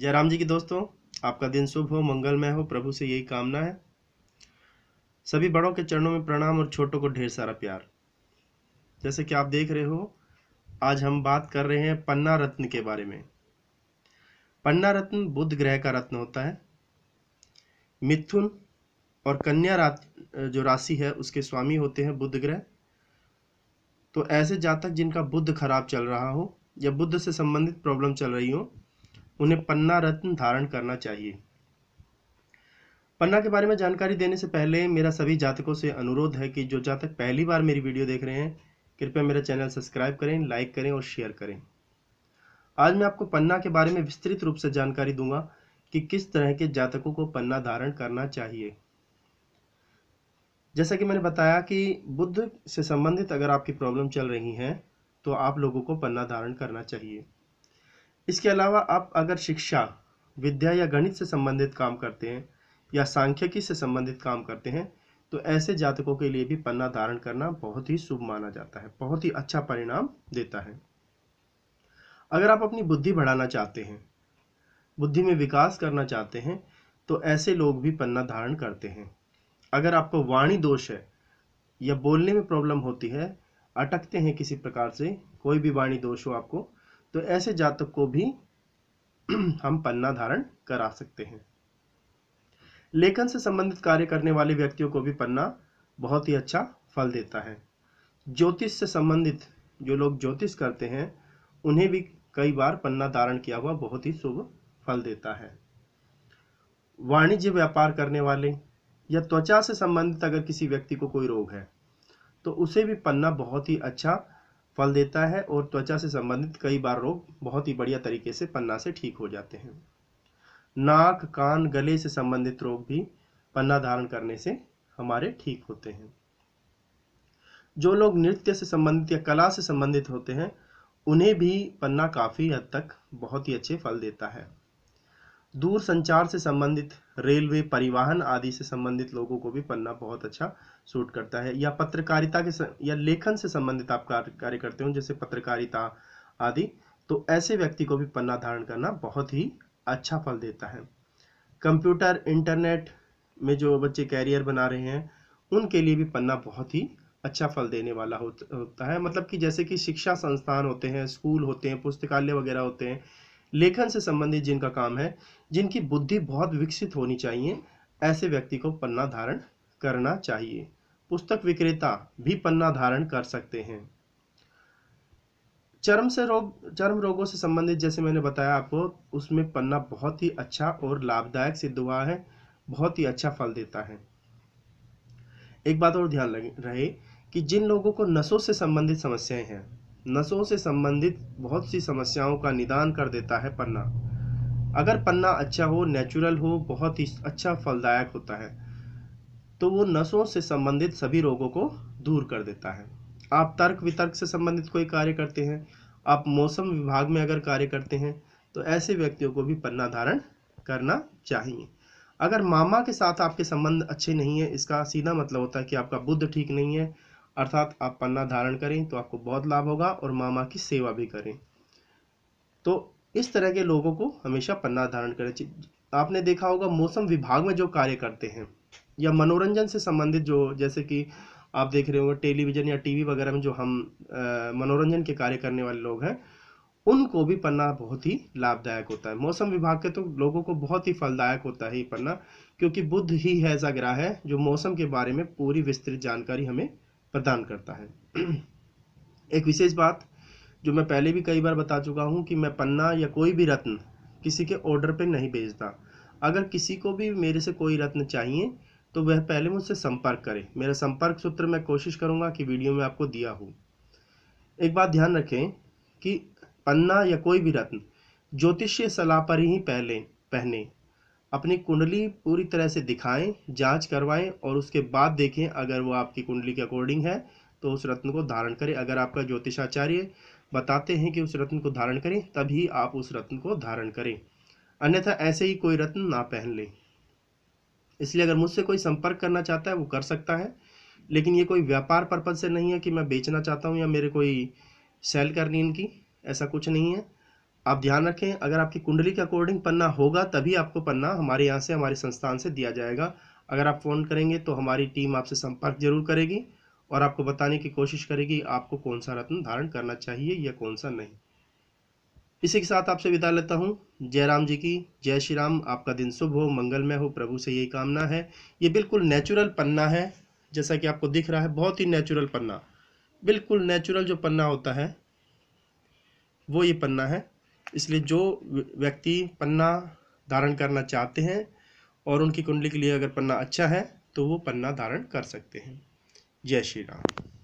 जयराम जी की दोस्तों आपका दिन शुभ हो मंगलमय हो प्रभु से यही कामना है सभी बड़ों के चरणों में प्रणाम और छोटों को ढेर सारा प्यार जैसे कि आप देख रहे हो आज हम बात कर रहे हैं पन्ना रत्न के बारे में पन्ना रत्न बुध ग्रह का रत्न होता है मिथुन और कन्या रात जो राशि है उसके स्वामी होते हैं बुध ग्रह तो ऐसे जातक जिनका बुद्ध खराब चल रहा हो या बुद्ध से संबंधित प्रॉब्लम चल रही हो उन्हें पन्ना रत्न धारण करना चाहिए पन्ना के बारे में जानकारी देने से पहले मेरा सभी जातकों से अनुरोध है कि जो जातक पहली बार मेरी वीडियो देख रहे हैं कृपया मेरा चैनल सब्सक्राइब करें लाइक करें और शेयर करें आज मैं आपको पन्ना के बारे में विस्तृत रूप से जानकारी दूंगा कि किस तरह के जातकों को पन्ना धारण करना चाहिए जैसा कि मैंने बताया कि बुद्ध से संबंधित अगर आपकी प्रॉब्लम चल रही है तो आप लोगों को पन्ना धारण करना चाहिए इसके अलावा आप अगर शिक्षा विद्या या गणित से संबंधित काम करते हैं या सांख्यिकी से संबंधित काम करते हैं तो ऐसे जातकों के लिए भी पन्ना धारण करना बहुत ही शुभ माना जाता है बहुत ही अच्छा परिणाम देता है अगर आप अपनी बुद्धि बढ़ाना चाहते हैं बुद्धि में विकास करना चाहते हैं तो ऐसे लोग भी पन्ना धारण करते हैं अगर आपको वाणी दोष है या बोलने में प्रॉब्लम होती है अटकते हैं किसी प्रकार से कोई भी वाणी दोष हो आपको तो ऐसे जातक को भी हम पन्ना धारण करा सकते हैं लेखन से संबंधित कार्य करने वाले व्यक्तियों को भी पन्ना बहुत ही अच्छा फल देता है ज्योतिष से संबंधित जो लोग ज्योतिष करते हैं उन्हें भी कई बार पन्ना धारण किया हुआ बहुत ही शुभ फल देता है वाणिज्य व्यापार करने वाले या त्वचा से संबंधित अगर किसी व्यक्ति को कोई रोग है तो उसे भी पन्ना बहुत ही अच्छा फल देता है और त्वचा से संबंधित कई बार रोग बहुत ही बढ़िया तरीके से पन्ना से ठीक हो जाते हैं नाक कान गले से संबंधित रोग भी पन्ना धारण करने से हमारे ठीक होते हैं जो लोग नृत्य से संबंधित या कला से संबंधित होते हैं उन्हें भी पन्ना काफ़ी हद तक बहुत ही अच्छे फल देता है दूर संचार से संबंधित रेलवे परिवहन आदि से संबंधित लोगों को भी पन्ना बहुत अच्छा सूट करता है या पत्रकारिता के या लेखन से संबंधित आप कार्य करते हो जैसे पत्रकारिता आदि तो ऐसे व्यक्ति को भी पन्ना धारण करना बहुत ही अच्छा फल देता है कंप्यूटर इंटरनेट में जो बच्चे कैरियर बना रहे हैं उनके लिए भी पन्ना बहुत ही अच्छा फल देने वाला होता है मतलब कि जैसे कि शिक्षा संस्थान होते हैं स्कूल होते हैं पुस्तकालय वगैरह होते हैं लेखन से संबंधित जिनका काम है जिनकी बुद्धि बहुत विकसित होनी चाहिए ऐसे व्यक्ति को पन्ना धारण करना चाहिए पुस्तक विक्रेता भी पन्ना धारण कर सकते हैं चर्म से रोग चर्म रोगों से संबंधित जैसे मैंने बताया आपको उसमें पन्ना बहुत ही अच्छा और लाभदायक सिद्ध हुआ है बहुत ही अच्छा फल देता है एक बात और ध्यान रहे कि जिन लोगों को नसों से संबंधित समस्याएं हैं नसों से संबंधित बहुत सी समस्याओं का निदान कर देता है पन्ना अगर पन्ना अच्छा हो नेचुरल हो बहुत ही अच्छा फलदायक होता है तो वो नसों से संबंधित सभी रोगों को दूर कर देता है आप तर्क वितर्क से संबंधित कोई कार्य करते हैं आप मौसम विभाग में अगर कार्य करते हैं तो ऐसे व्यक्तियों को भी पन्ना धारण करना चाहिए अगर मामा के साथ आपके संबंध अच्छे नहीं है इसका सीधा मतलब होता है कि आपका बुद्ध ठीक नहीं है अर्थात आप पन्ना धारण करें तो आपको बहुत लाभ होगा और मामा की सेवा भी करें तो इस तरह के लोगों को हमेशा पन्ना धारण करें आपने देखा होगा मौसम विभाग में जो कार्य करते हैं या मनोरंजन से संबंधित जो जैसे कि आप देख रहे हो टेलीविज़न या टीवी वगैरह में जो हम आ, मनोरंजन के कार्य करने वाले लोग हैं उनको भी पन्ना बहुत ही लाभदायक होता है मौसम विभाग के तो लोगों को बहुत ही फलदायक होता है ये पन्ना क्योंकि बुद्ध ही ऐसा ग्रह है जो मौसम के बारे में पूरी विस्तृत जानकारी हमें प्रदान करता है एक विशेष बात जो मैं पहले भी कई बार बता चुका हूँ कि मैं पन्ना या कोई भी रत्न किसी के ऑर्डर पर नहीं भेजता अगर किसी को भी मेरे से कोई रत्न चाहिए तो वह पहले मुझसे संपर्क करे मेरा संपर्क सूत्र मैं कोशिश करूँगा कि वीडियो में आपको दिया हो एक बात ध्यान रखें कि पन्ना या कोई भी रत्न ज्योतिषीय सलाह पर ही पहले पहने अपनी कुंडली पूरी तरह से दिखाएं जांच करवाएं और उसके बाद देखें अगर वो आपकी कुंडली के अकॉर्डिंग है तो उस रत्न को धारण करें अगर आपका ज्योतिषाचार्य बताते हैं कि उस रत्न को धारण करें तभी आप उस रत्न को धारण करें अन्यथा ऐसे ही कोई रत्न ना पहन लें इसलिए अगर मुझसे कोई संपर्क करना चाहता है वो कर सकता है लेकिन ये कोई व्यापार पर्पज से नहीं है कि मैं बेचना चाहता हूँ या मेरे कोई सेल करनी इनकी ऐसा कुछ नहीं है आप ध्यान रखें अगर आपकी कुंडली के अकॉर्डिंग पन्ना होगा तभी आपको पन्ना हमारे यहाँ से हमारे संस्थान से दिया जाएगा अगर आप फ़ोन करेंगे तो हमारी टीम आपसे संपर्क जरूर करेगी और आपको बताने की कोशिश करेगी आपको कौन सा रत्न धारण करना चाहिए या कौन सा नहीं इसी के साथ आपसे विदा लेता हूँ जय राम जी की जय श्री राम आपका दिन शुभ हो मंगलमय हो प्रभु से यही कामना है ये बिल्कुल नेचुरल पन्ना है जैसा कि आपको दिख रहा है बहुत ही नेचुरल पन्ना बिल्कुल नेचुरल जो पन्ना होता है वो ये पन्ना है इसलिए जो व्यक्ति पन्ना धारण करना चाहते हैं और उनकी कुंडली के लिए अगर पन्ना अच्छा है तो वो पन्ना धारण कर सकते हैं जय श्री राम